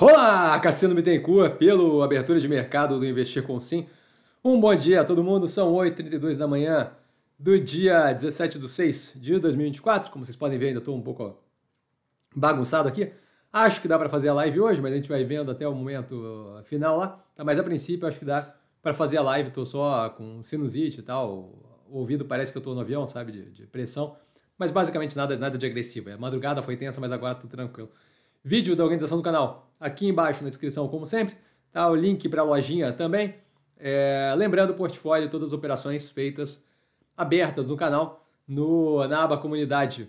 Olá, Cassino Bittencourt, pelo Abertura de Mercado do Investir com Sim. Um bom dia a todo mundo, são 8h32 da manhã do dia 17 de 6 de 2024. Como vocês podem ver, ainda estou um pouco bagunçado aqui. Acho que dá para fazer a live hoje, mas a gente vai vendo até o momento uh, final lá. Tá, mas a princípio, acho que dá para fazer a live. Estou só com sinusite e tal. O ouvido parece que eu estou no avião, sabe, de, de pressão. Mas basicamente nada, nada de agressivo. A é madrugada foi tensa, mas agora tudo tranquilo vídeo da organização do canal aqui embaixo na descrição, como sempre. Tá o link para a lojinha também. É, lembrando o portfólio, todas as operações feitas abertas no canal, no, na aba comunidade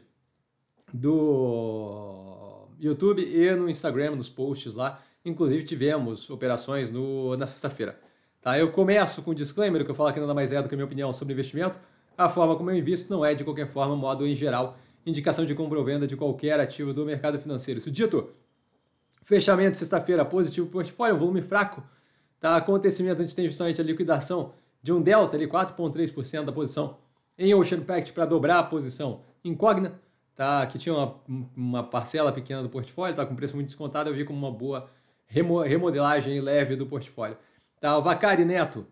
do YouTube e no Instagram, nos posts lá. Inclusive tivemos operações no, na sexta-feira. Tá? Eu começo com um disclaimer, que eu falo que nada mais é do que a minha opinião sobre investimento. A forma como eu invisto não é, de qualquer forma, modo em geral, indicação de compra ou venda de qualquer ativo do mercado financeiro. Isso dito, fechamento sexta-feira positivo para o portfólio, volume fraco. Tá? Acontecimento, a gente tem justamente a liquidação de um delta, 4,3% da posição em Ocean Pact para dobrar a posição incógnita, tá? que tinha uma, uma parcela pequena do portfólio, tá com preço muito descontado, eu vi como uma boa remodelagem leve do portfólio. Tá? O Vacari Neto,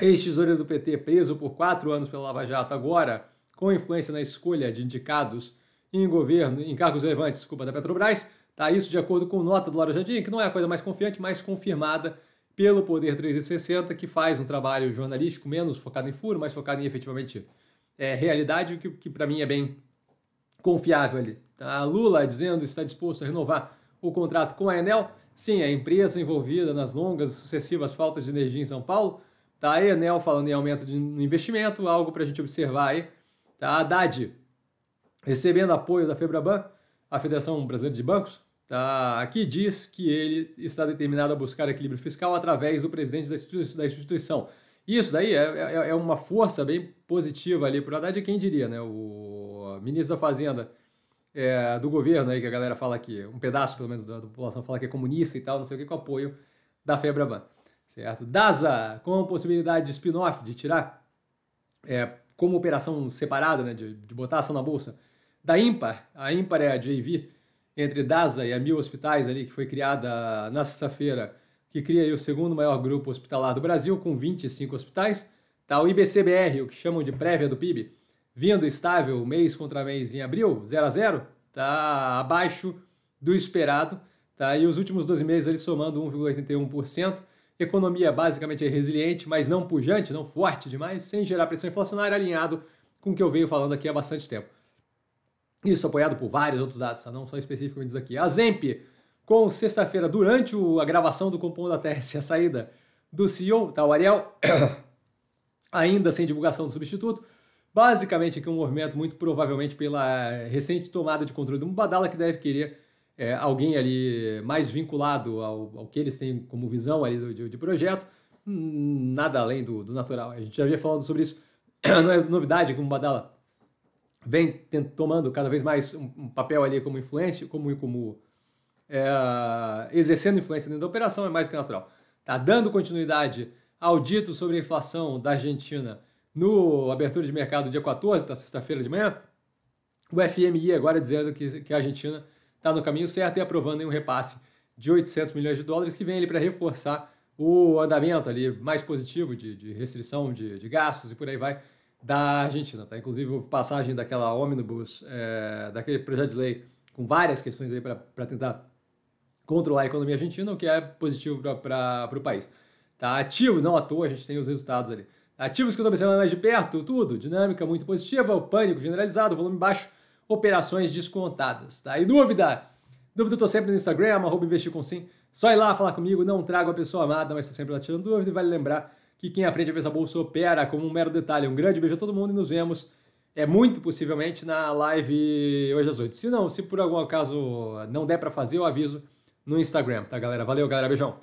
ex-tesoureiro do PT, preso por quatro anos pela Lava Jato agora, com influência na escolha de indicados em governo, em cargos relevantes, desculpa, da Petrobras, tá? Isso de acordo com nota do Laura Jardim, que não é a coisa mais confiante, mas confirmada pelo Poder 360, que faz um trabalho jornalístico menos focado em furo, mais focado em efetivamente é, realidade, que, que para mim é bem confiável ali. Tá? Lula dizendo que está disposto a renovar o contrato com a Enel, sim, a empresa envolvida nas longas sucessivas faltas de energia em São Paulo, tá? a Enel falando em aumento de investimento, algo para a gente observar aí, Tá? Haddad, recebendo apoio da FEBRABAN, a Federação Brasileira de Bancos, tá? que diz que ele está determinado a buscar equilíbrio fiscal através do presidente da instituição. Isso daí é, é, é, é uma força bem positiva ali para o Haddad, quem diria, né? O ministro da Fazenda é, do governo aí, que a galera fala que, um pedaço pelo menos da, da população fala que é comunista e tal, não sei o que, com apoio da FEBRABAN, certo? DASA, com a possibilidade de spin-off, de tirar é, como operação separada, né, de, de botar ação na bolsa, da Impar, a Impar é a JV, entre DASA e a Mil Hospitais, ali, que foi criada na sexta-feira, que cria o segundo maior grupo hospitalar do Brasil, com 25 hospitais. Tá, o IBCBR, o que chamam de prévia do PIB, vindo estável mês contra mês em abril, 0 a 0, tá abaixo do esperado. Tá, e os últimos 12 meses ali somando 1,81% economia basicamente é resiliente, mas não pujante, não forte demais, sem gerar pressão inflacionária, alinhado com o que eu venho falando aqui há bastante tempo. Isso apoiado por vários outros dados, tá? não só especificamente isso aqui. A Zemp, com sexta-feira, durante a gravação do Compondo da TRC, a saída do CEO, tá? o Ariel, ainda sem divulgação do substituto, basicamente aqui um movimento muito provavelmente pela recente tomada de controle do Mubadala, que deve querer é, alguém ali mais vinculado ao, ao, que eles têm como visão ali do, de, de, projeto, hum, nada além do, do, natural. A gente já havia falando sobre isso, não é novidade como Badala vem tomando cada vez mais um, um, papel ali como influência, como, como é, exercendo influência dentro da operação, é mais que natural. Tá dando continuidade ao dito sobre a inflação da Argentina no abertura de mercado dia 14, da tá sexta-feira de manhã, o FMI agora dizendo que, que a Argentina está no caminho certo e aprovando um repasse de 800 milhões de dólares que vem ali para reforçar o andamento ali mais positivo de, de restrição de, de, gastos e por aí vai da Argentina. Tá? Inclusive, houve passagem daquela omnibus, é, daquele projeto de lei com várias questões aí para tentar controlar a economia argentina, o que é positivo para o país. Tá? Ativo, não à toa, a gente tem os resultados ali. Ativos que estão observando mais de perto, tudo, dinâmica muito positiva, o pânico generalizado, volume baixo, operações descontadas, tá? E dúvida? Dúvida eu tô sempre no Instagram, arroba investir com sim. Só ir lá falar comigo, não trago a pessoa amada, mas tô sempre lá tirando dúvida e vale lembrar que quem aprende a ver essa bolsa opera como um mero detalhe. Um grande beijo a todo mundo e nos vemos, é muito possivelmente, na live hoje às 8. Se não, se por algum acaso não der para fazer, eu aviso no Instagram, tá, galera? Valeu, galera. Beijão.